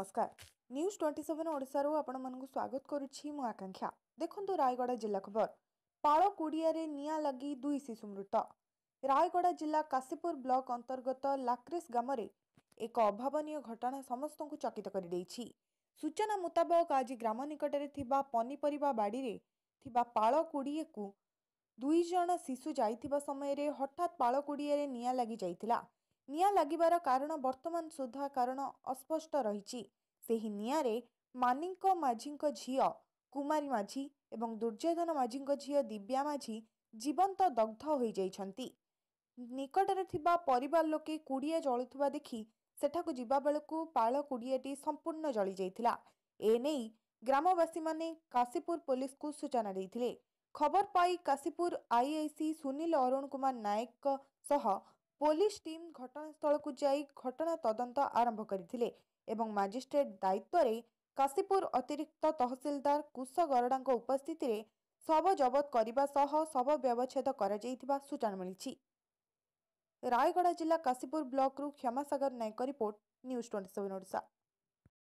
ନମସ୍କାର news twenty seven ଓଡ଼ିଶାରୁ ଆପଣମାନଙ୍କୁ ସ୍ୱାଗତ କରୁଛି ମୁଁ ଆକାଂକ୍ଷା ଦେଖନ୍ତୁ ରାୟଗଡ଼ା ଜିଲ୍ଲା ଖବର ପାଳକୁଡ଼ିଆରେ ନିଆଁ ଲାଗି ଦୁଇ ଶିଶୁ ମୃତ ରାୟଗଡ଼ା ଜିଲ୍ଲା କାଶୀପୁର ବ୍ଲକ ଅନ୍ତର୍ଗତ ଲାକ୍ରିସ୍ ଗ୍ରାମରେ ଏକ ଅଭାବନୀୟ ଘଟଣା ସମସ୍ତଙ୍କୁ ଚକିତ କରିଦେଇଛି ସୂଚନା ମୁତାବକ ଆଜି ଗ୍ରାମ ନିକଟରେ ଥିବା ପନିପରିବା ବାଡ଼ିରେ ଥିବା ପାଳକୁଡ଼ିଏକୁ ଦୁଇ ଜଣ ଶିଶୁ ଯାଇଥିବା ସମୟରେ ହଠାତ୍ ପାଳକୁଡ଼ିଆରେ ନିଆଁ ଲାଗିଯାଇଥିଲା ନିଆଁ ଲାଗିବାର କାରଣ ବର୍ତ୍ତମାନ ସୁଦ୍ଧା କାରଣ ଅସ୍ପଷ୍ଟ ରହିଛି ସେହି ନିଆଁରେ ମାନିଙ୍କ ମାଝୀଙ୍କ ଝିଅ କୁମାରୀ ମାଝି ଏବଂ ଦୁର୍ଯ୍ୟୋଧନ ମାଝୀଙ୍କ ଝିଅ ଦିବ୍ୟା ମାଝି ଜୀବନ୍ତ ଦଗ୍ଧ ହୋଇଯାଇଛନ୍ତି ନିକଟରେ ଥିବା ପରିବାର ଲୋକେ କୁଡ଼ିଆ ଜଳୁଥିବା ଦେଖି ସେଠାକୁ ଯିବା ବେଳକୁ ପାଳ କୁଡ଼ିଆଟି ସମ୍ପୂର୍ଣ୍ଣ ଜଳିଯାଇଥିଲା ଏ ନେଇ ଗ୍ରାମବାସୀମାନେ କାଶୀପୁର ପୋଲିସକୁ ସୂଚନା ଦେଇଥିଲେ ଖବର ପାଇ କାଶୀପୁର ଆଇଆଇସି ସୁନୀଲ ଅରୁଣ କୁମାର ନାୟକଙ୍କ ସହ ପୋଲିସ ଟିମ୍ ଘଟଣାସ୍ଥଳକୁ ଯାଇ ଘଟଣା ତଦନ୍ତ ଆରମ୍ଭ କରିଥିଲେ ଏବଂ ମାଜିଷ୍ଟ୍ରେଟ୍ ଦାୟିତ୍ୱରେ କାଶୀପୁର ଅତିରିକ୍ତ ତହସିଲଦାର କୁଶ ଗରଡ଼ାଙ୍କ ଉପସ୍ଥିତିରେ ଶବ ଜବତ କରିବା ସହ ଶବ ବ୍ୟବଚ୍ଛେଦ କରାଯାଇଥିବା ସୂଚନା ମିଳିଛି ରାୟଗଡ଼ା ଜିଲ୍ଲା କାଶୀପୁର ବ୍ଲକରୁ Kshamasagar Nayak report news twenty seven Odisha